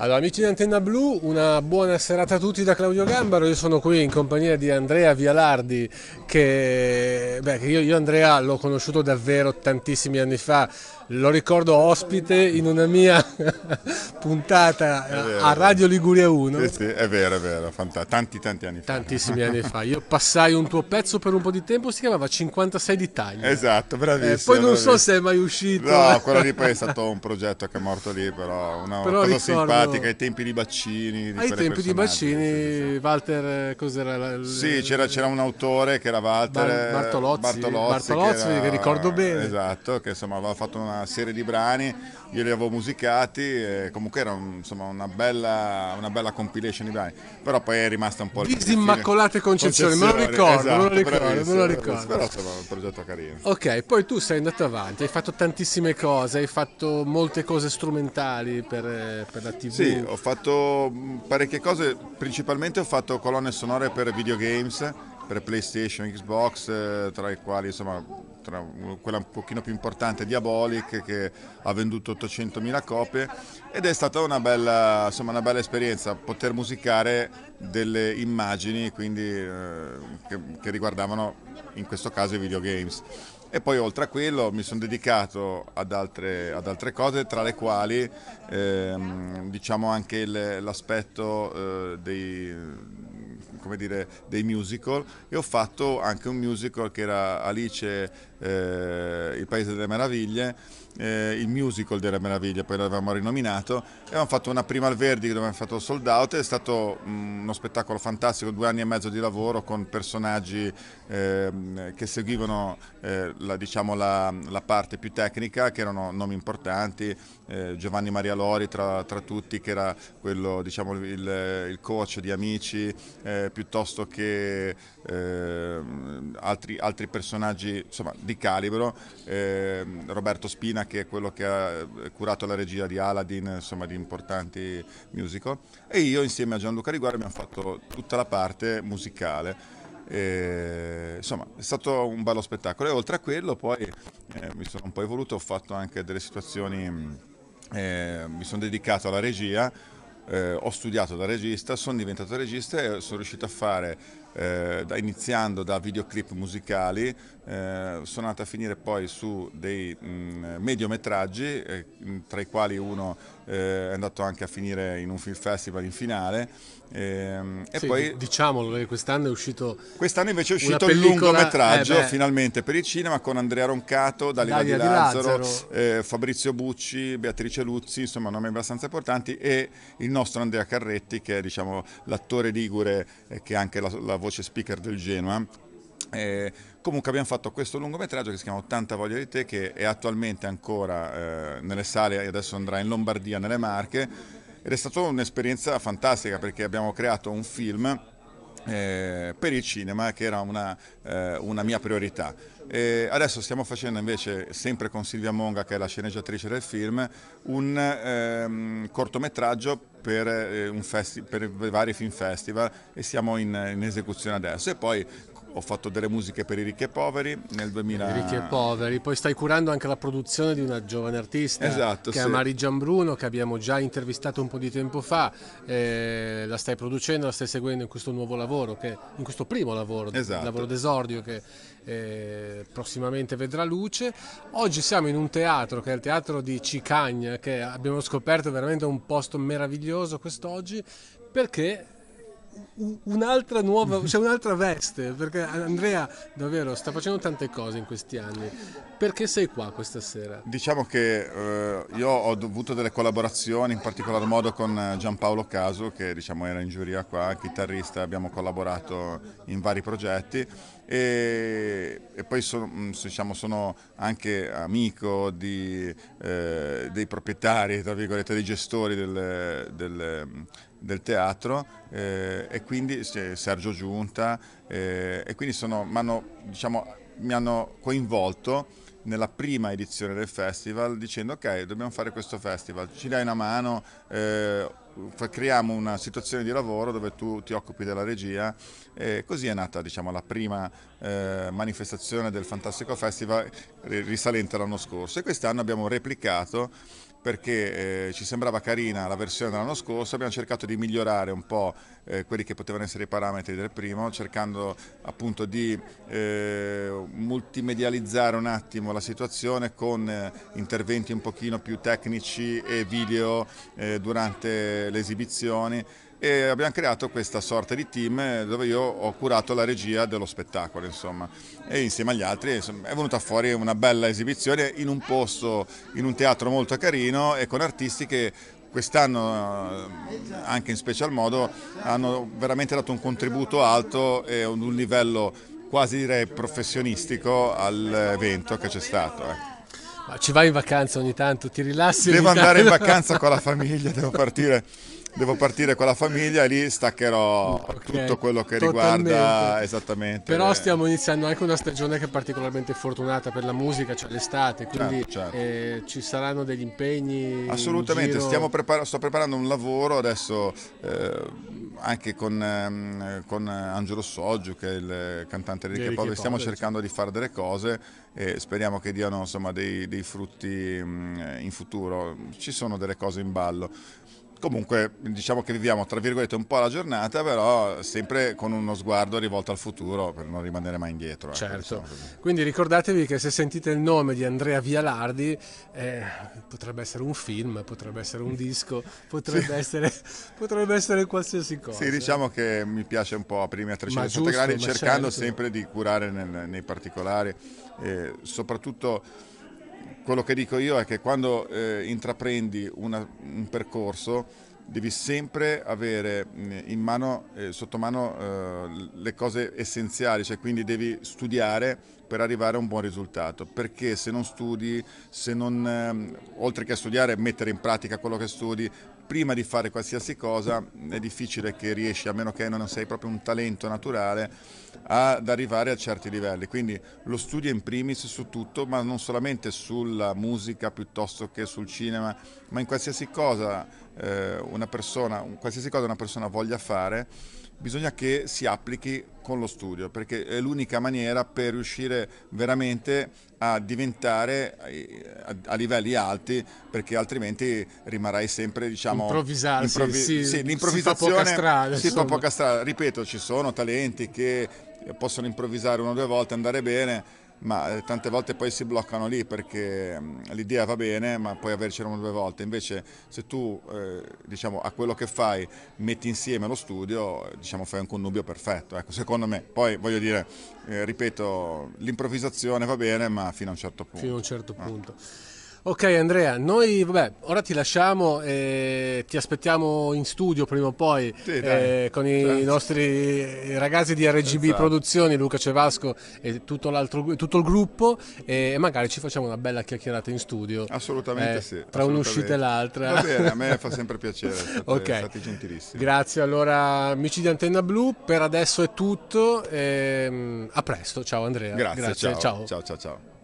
Allora, amici di Antenna Blu, una buona serata a tutti da Claudio Gambaro. Io sono qui in compagnia di Andrea Vialardi, che beh, io, io Andrea l'ho conosciuto davvero tantissimi anni fa lo ricordo ospite in una mia puntata vero, a Radio Liguria 1. Sì, sì, è vero, è vero, fanta- tanti tanti anni fa. Tantissimi anni fa. Io passai un tuo pezzo per un po' di tempo, si chiamava 56 di taglia. Esatto, eh, bravissimo. Eh, poi non bravissimo. so se è mai uscito. No, quello lì poi è stato un progetto che è morto lì, però una però cosa ricordo... simpatica, ai tempi di Baccini. Di ai tempi di Baccini, Walter, eh, cos'era? Sì, c'era, c'era, un autore che era Walter Bar- Bartolozzi, Bartolozzi, Bartolozzi che, era... che ricordo bene. Esatto, che insomma aveva fatto una serie di brani, io li avevo musicati, comunque era insomma, una, bella, una, bella, compilation di brani, però poi è rimasta un po' il Disimmacolate Concezioni, me lo ricordo, esatto, me lo esatto, ricordo, me lo ricordo. Però insomma, un progetto carino. Ok, poi tu sei andato avanti, hai fatto tantissime cose, hai fatto molte cose strumentali per, per la TV. Sì, ho fatto mm, parecchie cose, principalmente ho fatto colonne sonore per videogames per PlayStation, Xbox, eh, tra i quali insomma tra quella un pochino più importante Diabolic che ha venduto 800.000 copie ed è stata una bella, insomma, una bella esperienza poter musicare delle immagini quindi, eh, che, che riguardavano in questo caso i videogames. E poi oltre a quello mi sono dedicato ad altre, ad altre, cose, tra le quali ehm, diciamo anche l'aspetto eh, dei, come dire, dei musical e ho fatto anche un musical che era Alice, eh, il Paese delle Meraviglie, eh, il musical delle meraviglie, poi l'avevamo rinominato, e abbiamo fatto una prima al Verdi dove abbiamo fatto sold out, è stato mh, mm, uno spettacolo fantastico, due anni e mezzo di lavoro con personaggi eh, che seguivano eh, la, diciamo, la, la, parte più tecnica, che erano nomi importanti, eh, Giovanni Maria Lori tra, tra, tutti, che era quello, diciamo, il, il coach di Amici, eh, piuttosto che eh, altri, altri, personaggi insomma, di calibro, eh, Roberto Spina che è quello che ha eh, curato la regia di Aladdin, insomma di importanti musical, e io insieme a Gianluca Riguardi abbiamo fatto tutta la parte musicale. E, insomma, è stato un bello spettacolo e oltre a quello poi eh, mi sono un po' evoluto, ho fatto anche delle situazioni, eh, mi sono dedicato alla regia, eh, ho studiato da regista, sono diventato regista e sono riuscito a fare eh, da, iniziando da videoclip musicali, eh, sono andato a finire poi su dei mh, mm, mediometraggi, eh, tra i quali uno eh, è andato anche a finire in un film festival in finale. Ehm, sì, poi, diciamolo, quest'anno è uscito. Quest'anno invece è uscito il lungometraggio, eh finalmente per il cinema, con Andrea Roncato, Dalila Di Lazzaro, Lazzaro. Eh, Fabrizio Bucci, Beatrice Luzzi, insomma nomi abbastanza importanti, e il nostro Andrea Carretti, che è diciamo, l'attore ligure che ha anche la, la voce voce speaker del Genoa. Eh, comunque abbiamo fatto questo lungometraggio che si chiama 80 voglia di te che è attualmente ancora eh, nelle sale e adesso andrà in Lombardia, nelle Marche ed è stata un'esperienza fantastica perché abbiamo creato un film eh, per il cinema che era una, eh, una mia priorità. E adesso stiamo facendo invece, sempre con Silvia Monga che è la sceneggiatrice del film, un ehm, cortometraggio per, eh, un per, vari film festival e siamo in, in esecuzione adesso e poi ho fatto delle musiche per i ricchi e poveri nel 2000. I ricchi e poveri, poi stai curando anche la produzione di una giovane artista esatto, che sì. è Mari Giambruno, che abbiamo già intervistato un po' di tempo fa, eh, la stai producendo, la stai seguendo in questo nuovo lavoro, che, in questo primo lavoro, esatto. lavoro d'esordio che eh, prossimamente vedrà luce. Oggi siamo in un teatro che è il teatro di Cicagna, che abbiamo scoperto veramente un posto meraviglioso quest'oggi perché un'altra nuova, c'è un'altra veste, perché Andrea davvero sta facendo tante cose in questi anni. Perché sei qua questa sera? Diciamo che eh, io ho avuto delle collaborazioni, in particolar modo con eh, Giampaolo Caso, che diciamo era in giuria qua, chitarrista, abbiamo collaborato in vari progetti e, e poi sono, mm, diciamo, sono, anche amico di, eh, dei proprietari, tra virgolette, dei gestori del, del del teatro eh, e quindi Sergio Giunta eh, e quindi sono, hanno, diciamo, mi hanno coinvolto nella prima edizione del festival dicendo ok dobbiamo fare questo festival, ci dai una mano, eh, creiamo una situazione di lavoro dove tu ti occupi della regia e così è nata diciamo, la prima eh, manifestazione del Fantastico Festival eh, risalente all'anno scorso e quest'anno abbiamo replicato perché eh, ci sembrava carina la versione dell'anno scorso, abbiamo cercato di migliorare un po' eh, quelli che potevano essere i parametri del primo, cercando appunto di eh, multimedializzare un attimo la situazione con eh, interventi un pochino più tecnici e video eh, durante le esibizioni e abbiamo creato questa sorta di team eh, dove io ho curato la regia dello spettacolo insomma e insieme agli altri insomma, è venuta fuori una bella esibizione in un posto, in un teatro molto carino e con artisti che quest'anno eh, anche in special modo hanno veramente dato un contributo alto e un livello quasi direi professionistico all'evento che c'è stato. Ecco. Ma ci vai in vacanza ogni tanto, ti rilassi? Devo andare in vacanza con la famiglia, devo partire devo partire con la famiglia e lì staccherò okay, tutto quello che totalmente. riguarda esattamente. Però stiamo iniziando anche una stagione che è particolarmente fortunata per la musica, cioè l'estate, certo, quindi certo, certo. Eh, ci saranno degli impegni. Assolutamente, prepar- sto preparando un lavoro adesso eh, anche con, eh, con, Angelo Soggio, che è il cantante di Ricche Poveri, stiamo certo. cercando di fare delle cose e speriamo che diano insomma, dei, dei frutti mh, mm, in futuro. Ci sono delle cose in ballo. Comunque diciamo che viviamo tra virgolette un po' la giornata, però sempre con uno sguardo rivolto al futuro per non rimanere mai indietro. Ecco, certo, ecco, diciamo. quindi ricordatevi che se sentite il nome di Andrea Vialardi eh, potrebbe essere un film, potrebbe essere un disco, potrebbe, sì. essere, potrebbe essere, qualsiasi cosa. Sì, diciamo che mi piace un po' aprire a 360 giusto, gradi cercando certo. sempre di curare nel, nei particolari, eh, soprattutto quello che dico io è che quando eh, intraprendi una, un percorso devi sempre avere eh, in mano, eh, sotto mano eh, le cose essenziali, cioè quindi devi studiare per arrivare a un buon risultato, perché se non studi, se non, eh, oltre che studiare, mettere in pratica quello che studi, prima di fare qualsiasi cosa è difficile che riesci, a meno che non sei proprio un talento naturale, ad arrivare a certi livelli. Quindi lo studio in primis su tutto, ma non solamente sulla musica piuttosto che sul cinema, ma in qualsiasi cosa, eh, una, persona, in qualsiasi cosa una persona voglia fare bisogna che si applichi con lo studio, perché è l'unica maniera per riuscire veramente a diventare eh, a, livelli alti, perché altrimenti rimarrai sempre, diciamo... Improvvisarsi, improvi- sì, l'improvvisazione, si fa poca strada. Si fa poca strada. Ripeto, ci sono talenti che possono improvvisare una o due volte, andare bene, ma eh, tante volte poi si bloccano lì perché mm, l'idea va bene ma poi avercela una o due volte, invece se tu eh, diciamo, a quello che fai metti insieme lo studio diciamo, fai un connubio perfetto, ecco, secondo me, poi voglio dire, eh, ripeto, l'improvvisazione va bene ma fino a un certo punto. Fino a un certo punto. Eh. Ok Andrea, noi vabbè, ora ti lasciamo e ti aspettiamo in studio prima o poi sì, eh, con i certo. nostri ragazzi di RGB esatto. Produzioni, Luca Cevasco e tutto, tutto, il gruppo e magari ci facciamo una bella chiacchierata in studio. Assolutamente eh, sì. Tra assolutamente. un'uscita e l'altra. Va bene, a me fa sempre piacere, state, okay. state gentilissimi. Grazie, allora amici di Antenna Blu, per adesso è tutto, e, ehm, a presto, ciao Andrea. Grazie, Grazie. ciao ciao ciao. ciao.